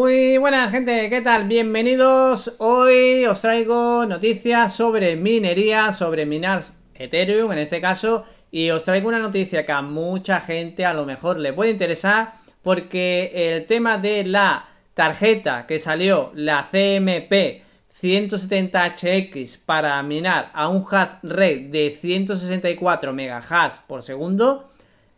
Muy buenas gente, ¿qué tal? Bienvenidos. Hoy os traigo noticias sobre minería, sobre minar Ethereum en este caso, y os traigo una noticia que a mucha gente a lo mejor le puede interesar porque el tema de la tarjeta que salió, la CMP 170HX para minar a un hash rate de 164 megahash por segundo,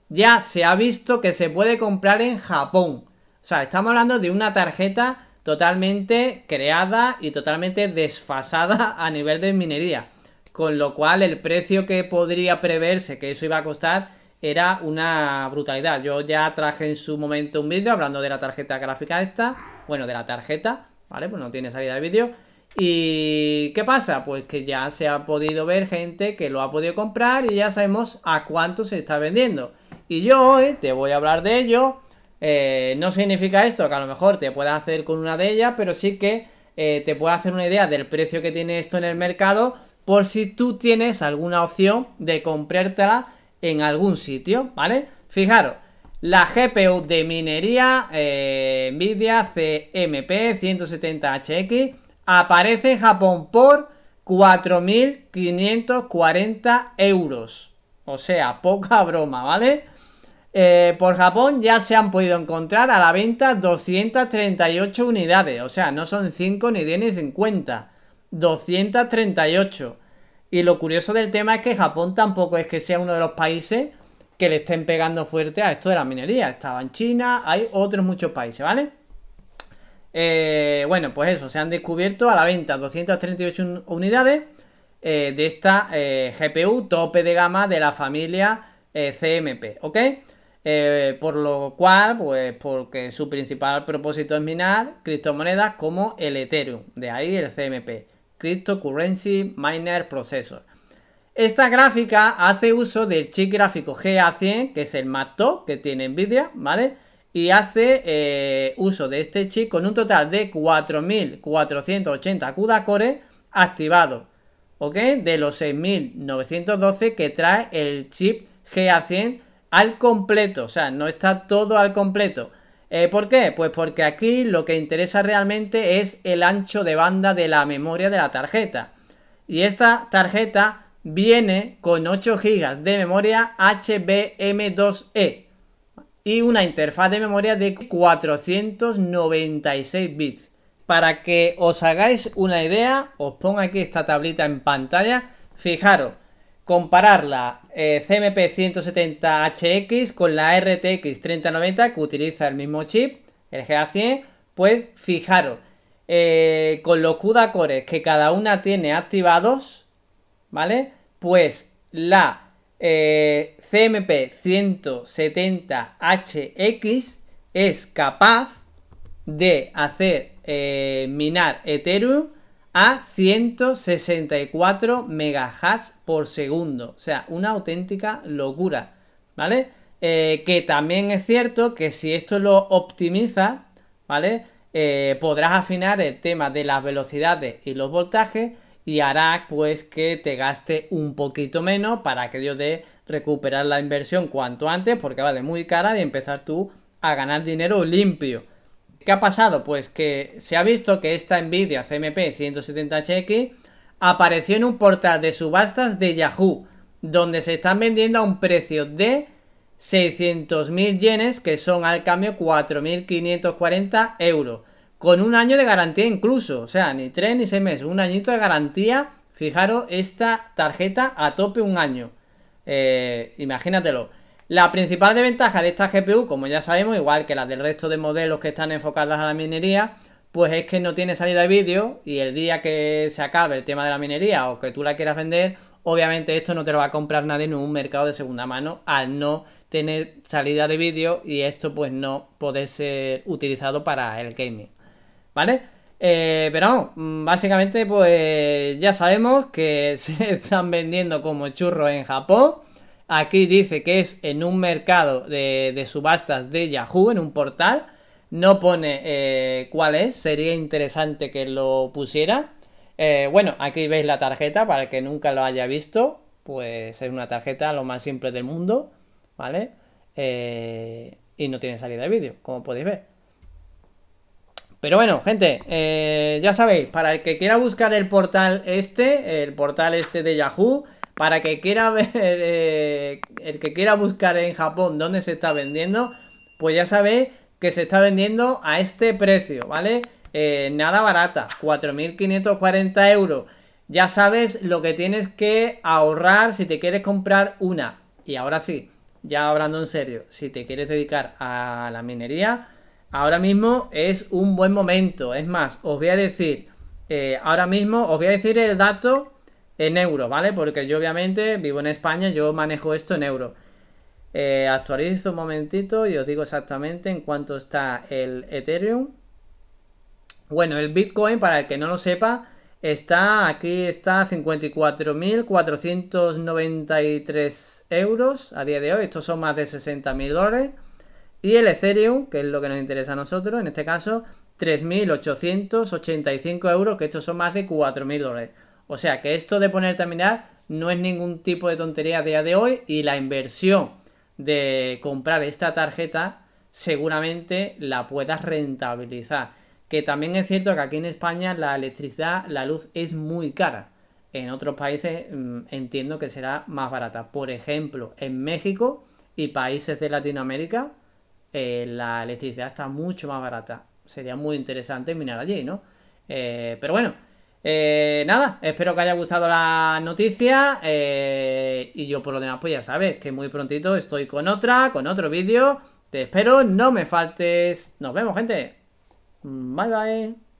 ya se ha visto que se puede comprar en Japón. O sea, estamos hablando de una tarjeta totalmente creada y totalmente desfasada a nivel de minería. Con lo cual el precio que podría preverse que eso iba a costar era una brutalidad. Yo ya traje en su momento un vídeo hablando de la tarjeta gráfica esta. Bueno, de la tarjeta, ¿vale? Pues no tiene salida de vídeo. ¿Y qué pasa? Pues que ya se ha podido ver gente que lo ha podido comprar y ya sabemos a cuánto se está vendiendo. Y yo hoy te voy a hablar de ello eh, no significa esto que a lo mejor te pueda hacer con una de ellas, pero sí que eh, te puede hacer una idea del precio que tiene esto en el mercado por si tú tienes alguna opción de comprártela en algún sitio, ¿vale? Fijaros, la GPU de minería eh, Nvidia CMP 170HX aparece en Japón por 4.540 euros. O sea, poca broma, ¿vale? Eh, por Japón ya se han podido encontrar a la venta 238 unidades, o sea, no son 5 ni 10 ni 50, 238. Y lo curioso del tema es que Japón tampoco es que sea uno de los países que le estén pegando fuerte a esto de la minería. Estaba en China, hay otros muchos países, ¿vale? Eh, bueno, pues eso, se han descubierto a la venta 238 unidades eh, de esta GPU tope de gama de la familia CMP, ¿ok? Eh, por lo cual, pues porque su principal propósito es minar criptomonedas como el Ethereum, de ahí el CMP, Cryptocurrency Miner Processor. Esta gráfica hace uso del chip gráfico GA100, que es el top, que tiene Nvidia, ¿vale? Y hace eh, uso de este chip con un total de 4.480 CUDA core activados, ¿ok? De los 6.912 que trae el chip GA100 al completo, o sea, no está todo al completo. Eh, ¿Por qué? Pues porque aquí lo que interesa realmente es el ancho de banda de la memoria de la tarjeta. Y esta tarjeta viene con 8 GB de memoria HBM2E y una interfaz de memoria de 496 bits. Para que os hagáis una idea, os pongo aquí esta tablita en pantalla. Fijaros, comparar la eh, CMP 170HX con la RTX 3090 que utiliza el mismo chip, el GA100, pues fijaros, eh, con los CUDA cores que cada una tiene activados, ¿vale? Pues la eh, CMP 170HX es capaz de hacer minar Ethereum a 164 MHz por segundo. O sea, una auténtica locura, ¿vale? Eh, que también es cierto que si esto lo optimiza, ¿vale? Eh, podrás afinar el tema de las velocidades y los voltajes y hará pues que te gaste un poquito menos para que Dios de recuperar la inversión cuanto antes porque vale muy cara y empezar tú a ganar dinero limpio. ¿Qué ha pasado? Pues que se ha visto que esta Nvidia CMP 170HX apareció en un portal de subastas de Yahoo, donde se están vendiendo a un precio de 600.000 yenes, que son al cambio 4.540 euros, con un año de garantía incluso, o sea, ni 3 ni 6 meses, un añito de garantía, fijaros, esta tarjeta a tope un año, eh, imagínatelo. La principal desventaja de esta GPU, como ya sabemos, igual que la del resto de modelos que están enfocadas a la minería, pues es que no tiene salida de vídeo y el día que se acabe el tema de la minería o que tú la quieras vender, obviamente esto no te lo va a comprar nadie en un mercado de segunda mano al no tener salida de vídeo y esto pues no puede ser utilizado para el gaming. ¿Vale? Eh, pero mm, básicamente pues ya sabemos que se están vendiendo como churros en Japón. Aquí dice que es en un mercado de, subastas de Yahoo, en un portal. No pone eh, cuál es, sería interesante que lo pusiera. Eh, bueno, aquí veis la tarjeta para el que nunca lo haya visto. Pues es una tarjeta lo más simple del mundo, ¿vale? Eh, y no tiene salida de vídeo, como podéis ver. Pero bueno, gente, eh, ya sabéis, para el que quiera buscar el portal este, el portal este de Yahoo, para que quiera ver, eh, el que quiera buscar en Japón dónde se está vendiendo, pues ya sabéis que se está vendiendo a este precio, ¿vale? Eh, nada barata, 4.540 euros. Ya sabes lo que tienes que ahorrar si te quieres comprar una. Y ahora sí, ya hablando en serio, si te quieres dedicar a la minería ahora mismo es un buen momento. Es más, os voy a decir, eh, ahora mismo os voy a decir el dato en euros, ¿vale? Porque yo obviamente vivo en España, yo manejo esto en euros. Eh, actualizo un momentito y os digo exactamente en cuánto está el Ethereum. Bueno, el Bitcoin, para el que no lo sepa, está aquí está 54.493 euros a día de hoy. Estos son más de 60.000 dólares. Y el Ethereum, que es lo que nos interesa a nosotros, en este caso, 3.885 euros, que estos son más de 4.000 dólares. O sea que esto de poner terminal no es ningún tipo de tontería a día de hoy y la inversión de comprar esta tarjeta seguramente la puedas rentabilizar. Que también es cierto que aquí en España la electricidad, la luz es muy cara. En otros países mm, entiendo que será más barata. Por ejemplo, en México y países de Latinoamérica eh, la electricidad está mucho más barata. Sería muy interesante minar allí, ¿no? Eh, pero bueno, eh, nada, espero que haya gustado la noticia y yo por lo demás pues ya sabes que muy prontito estoy con otra, con otro vídeo. Te espero, no me faltes. Nos vemos, gente. Bye, bye.